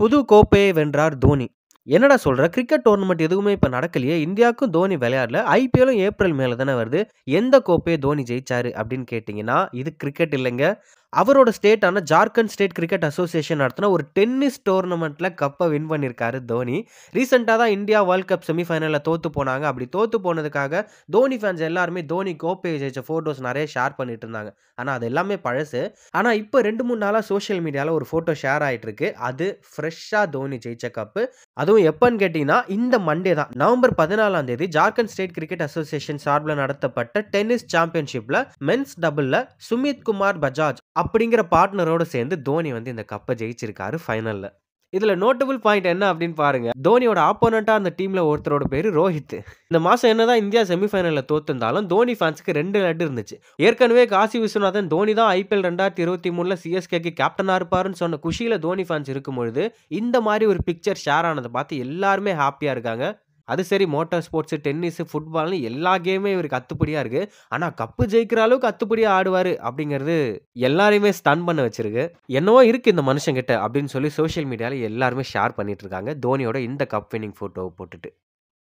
புது கோப்பையை வென்றார் தோனி என்னடா சொல்கிற கிரிக்கெட் டோர்னமெண்ட் எதுவுமே இப்போ நடக்கலையே இந்தியாவுக்கும் தோனி விளையாடல ஐபிஎல்லும் ஏப்ரல் மேலே தானே வருது எந்த கோப்பையை தோனி ஜெயிச்சாரு அப்படின்னு கேட்டிங்கன்னா இது கிரிக்கெட் இல்லைங்க அவரோட ஸ்டேட்டான ஜார்க்கண்ட் ஸ்டேட் கிரிக்கெட் அசோசியேஷன் நடத்தின ஒரு டென்னிஸ் டோர்னமெண்ட்டில் கப்பை வின் பண்ணியிருக்காரு தோனி ரீசெண்டாக தான் இந்தியா வேர்ல்ட் கப் செமிஃபைனலில் தோற்று போனாங்க அப்படி தோற்று போனதுக்காக தோனி ஃபேன்ஸ் எல்லாருமே தோனி கோப்பையை ஜெயிச்ச ஃபோட்டோஸ் நிறைய ஷேர் பண்ணிட்டு இருந்தாங்க ஆனால் அது எல்லாமே பழசு ஆனால் இப்போ ரெண்டு மூணு நாளாக சோஷியல் மீடியாவில் ஒரு ஃபோட்டோ ஷேர் ஆகிட்டு இருக்கு அது ஃப்ரெஷ்ஷாக தோனி ஜெயிச்ச கப்பு அதுவும் அதுவும் எப்போன்னு கேட்டீங்கன்னா இந்த மண்டே தான் நவம்பர் பதினாலாம் தேதி ஜார்க்கண்ட் ஸ்டேட் கிரிக்கெட் அசோசியேஷன் சார்பில் நடத்தப்பட்ட டென்னிஸ் சாம்பியன்ஷிப்பில் மென்ஸ் டபுளில் சுமித் குமார் பஜாஜ் அப்படிங்கிற பார்ட்னரோடு சேர்ந்து தோனி வந்து இந்த கப்பை ஜெயிச்சிருக்காரு ஃபைனலில் இதுல நோட்டபுள் பாயிண்ட் என்ன அப்படின்னு பாருங்க தோனியோட ஆப்போனண்டா அந்த டீம்ல ஒருத்தரோட பேரு ரோஹித் இந்த மாசம் என்னதான் இந்தியா செமிஃபைனல்ல தோத்துருந்தாலும் தோனி ஃபேன்ஸுக்கு ரெண்டு லட்டு இருந்துச்சு ஏற்கனவே காசி விஸ்வநாதன் தோனி தான் ஐபிஎல் ரெண்டாயிரத்தி இருபத்தி மூணுல சிஎஸ்கேக்கு கேப்டனா இருப்பாருன்னு சொன்ன குஷியில தோனி ஃபேன்ஸ் இருக்கும்பொழுது இந்த மாதிரி ஒரு பிக்சர் ஷேர் ஆனதை பார்த்து எல்லாருமே ஹாப்பியா இருக்காங்க அது சரி மோட்டார் ஸ்போர்ட்ஸு டென்னிஸு ஃபுட்பால்னு எல்லா கேமுமே இவர் கத்துப்படியாக இருக்குது ஆனால் கப்பு ஜெயிக்கிற அளவுக்கு கத்துப்படியாக ஆடுவார் அப்படிங்கிறது எல்லாரையுமே ஸ்டன் பண்ண வச்சிருக்கு என்னவோ இருக்குது இந்த மனுஷங்கிட்ட அப்படின்னு சொல்லி சோஷியல் மீடியாவில் எல்லாருமே ஷேர் பண்ணிகிட்ருக்காங்க இருக்காங்க தோனியோட இந்த கப் வின்னிங் ஃபோட்டோவை போட்டுட்டு